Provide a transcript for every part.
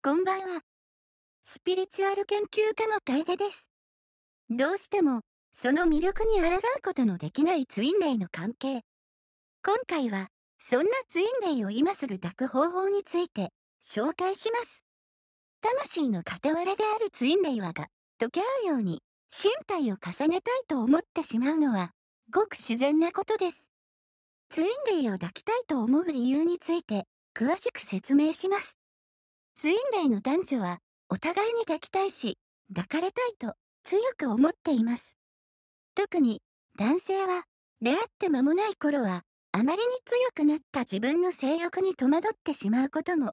こんばんは。スピリチュアル研究家の楓です。どうしても、その魅力に抗うことのできないツインレイの関係。今回は、そんなツインレイを今すぐ抱く方法について、紹介します。魂の傍らであるツインレイはが、溶け合うように、身体を重ねたいと思ってしまうのは、ごく自然なことです。ツインレイを抱きたいと思う理由について、詳しく説明します。ツインレイの男女はお互いに抱きたいし抱かれたいと強く思っています特に男性は出会って間もない頃はあまりに強くなった自分の性欲に戸惑ってしまうことも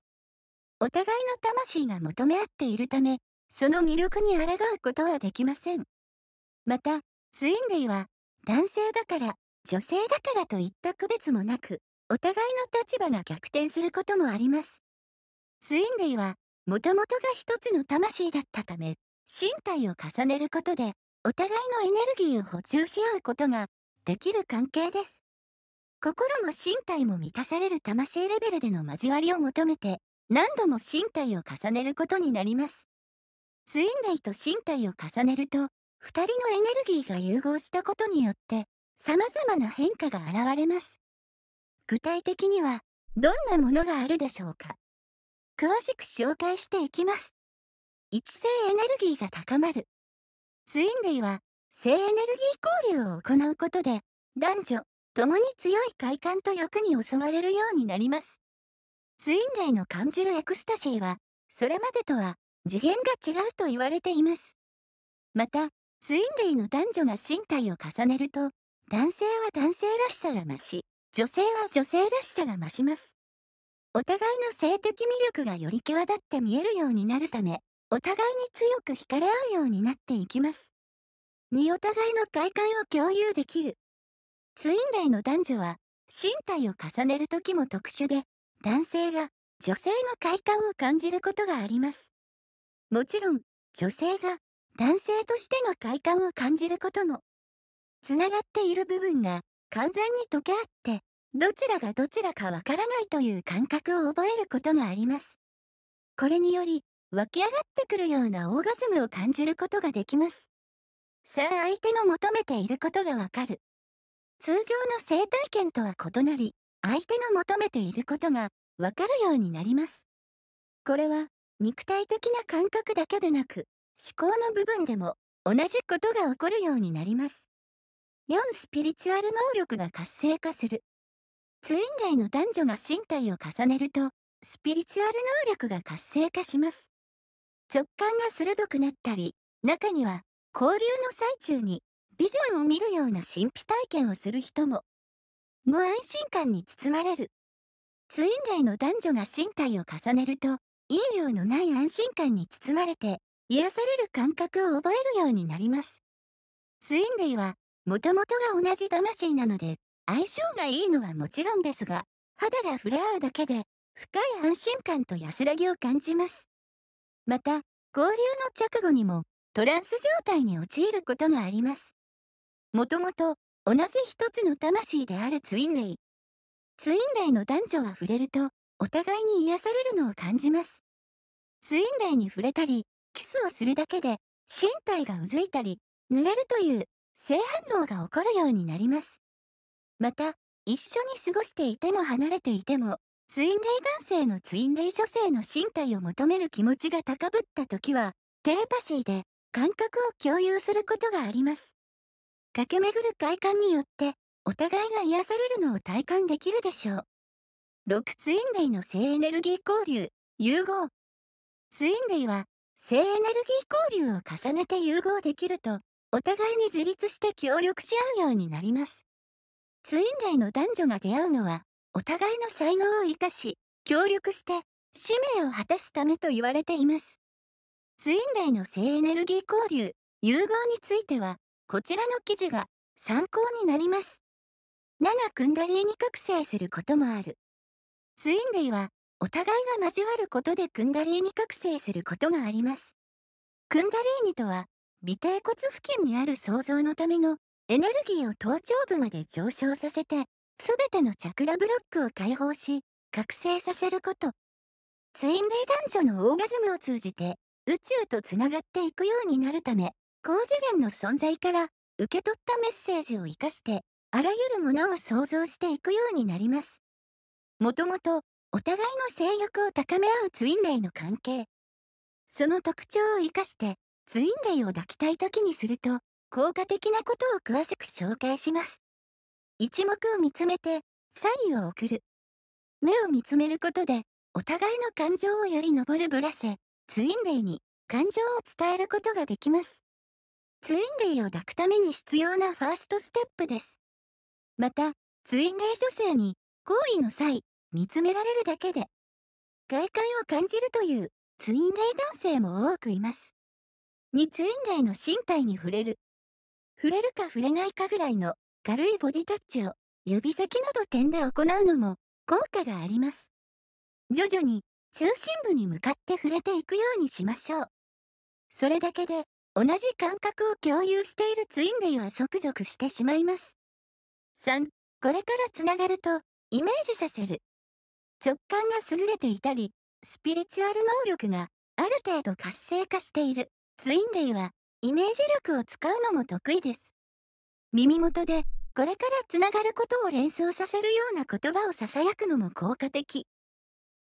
お互いの魂が求め合っているためその魅力に抗うことはできませんまたツインレイは男性だから女性だからといった区別もなくお互いの立場が逆転することもありますツインレイはもともとが一つの魂だったため身体を重ねることでお互いのエネルギーを補充し合うことができる関係です心も身体も満たされる魂レベルでの交わりを求めて何度も身体を重ねることになりますツインレイと身体を重ねると2人のエネルギーが融合したことによって様々な変化が現れます具体的にはどんなものがあるでしょうか詳しく紹介していきます。一性エネルギーが高まる。ツインレイは性エネルギー交流を行うことで、男女ともに強い快感と欲に襲われるようになります。ツインレイの感じるエクスタシーは、それまでとは次元が違うと言われています。また、ツインレイの男女が身体を重ねると、男性は男性らしさが増し、女性は女性らしさが増します。お互いの性的魅力がより際立って見えるようになるため、お互いに強く惹かれ合うようになっていきます。2お互いの快感を共有できる。ツインレイの男女は、身体を重ねる時も特殊で、男性が女性の快感を感じることがあります。もちろん、女性が男性としての快感を感じることも、つながっている部分が完全に溶け合って、どちらがどちらかわからないという感覚を覚えることがあります。これにより、湧き上がってくるようなオーガズムを感じることができます。さあ相手の求めていることがわかる。通常の生体験とは異なり、相手の求めていることがわかるようになります。これは、肉体的な感覚だけでなく、思考の部分でも同じことが起こるようになります。4スピリチュアル能力が活性化する。ツインレイの男女が身体を重ねると、スピリチュアル能力が活性化します。直感が鋭くなったり、中には交流の最中にビジョンを見るような神秘体験をする人も、ご安心感に包まれる。ツインレイの男女が身体を重ねると、ようのない安心感に包まれて、癒される感覚を覚えるようになります。ツインレイは、もともとが同じ魂なので、相性がいいのはもちろんですが、肌が触れ合うだけで、深い安心感と安らぎを感じます。また、交流の直後にも、トランス状態に陥ることがあります。もともと、同じ一つの魂であるツインレイ。ツインレイの男女は触れると、お互いに癒されるのを感じます。ツインレイに触れたり、キスをするだけで、身体がうずいたり、濡れるという性反応が起こるようになります。また、一緒に過ごしていても離れていても、ツインレイ男性のツインレイ女性の身体を求める気持ちが高ぶった時は、テレパシーで感覚を共有することがあります。駆け巡る快感によって、お互いが癒されるのを体感できるでしょう。6ツインレイの性エネルギー交流、融合。ツインレイは、性エネルギー交流を重ねて融合できると、お互いに自立して協力し合うようになります。ツインレイの男女が出会うのは、お互いの才能を生かし、協力して、使命を果たすためと言われています。ツインレイの性エネルギー交流、融合については、こちらの記事が参考になります。7クンダリーに覚醒することもある。ツインレイは、お互いが交わることでクンダリーに覚醒することがあります。クンダリーニとは、尾低骨付近にある創造のためのエネルギーを頭頂部まで上昇させて、すべてのチャクラブロックを解放し、覚醒させること。ツインレイ男女のオーガズムを通じて、宇宙とつながっていくようになるため、高次元の存在から受け取ったメッセージを生かして、あらゆるものを想像していくようになります。もともと、お互いの性欲を高め合うツインレイの関係。その特徴を生かして、ツインレイを抱きたい時にすると、効果的なことを詳しく紹介します。一目を見つめて、サインを送る。目を見つめることで、お互いの感情をより上るブラセ、ツインレイに感情を伝えることができます。ツインレイを抱くために必要なファーストステップです。また、ツインレイ女性に好意の際、見つめられるだけで、外観を感じるというツインレイ男性も多くいます。にツインレイの身体に触れる触れるか触れないかぐらいの軽いボディタッチを指先など点で行うのも効果があります。徐々に中心部に向かって触れていくようにしましょう。それだけで同じ感覚を共有しているツインレイは即属してしまいます。3. これからつながるとイメージさせる。直感が優れていたり、スピリチュアル能力がある程度活性化しているツインレイはイメージ力を使うのも得意です耳元でこれからつながることを連想させるような言葉をささやくのも効果的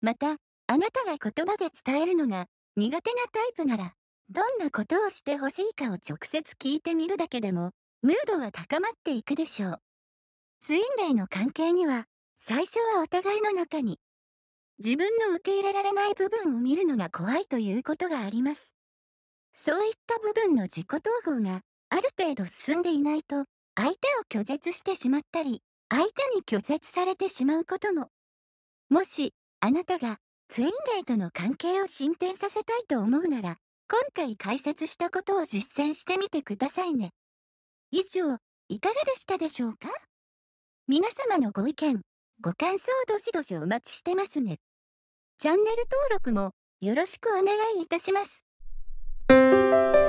またあなたが言葉で伝えるのが苦手なタイプならどんなことをしてほしいかを直接聞いてみるだけでもムードは高まっていくでしょうツインレイの関係には最初はお互いの中に自分の受け入れられない部分を見るのが怖いということがありますそういった部分の自己統合がある程度進んでいないと相手を拒絶してしまったり相手に拒絶されてしまうことももしあなたがツインレイとの関係を進展させたいと思うなら今回解説したことを実践してみてくださいね以上いかがでしたでしょうか皆様のご意見ご感想どしどしお待ちしてますねチャンネル登録もよろしくお願いいたします Música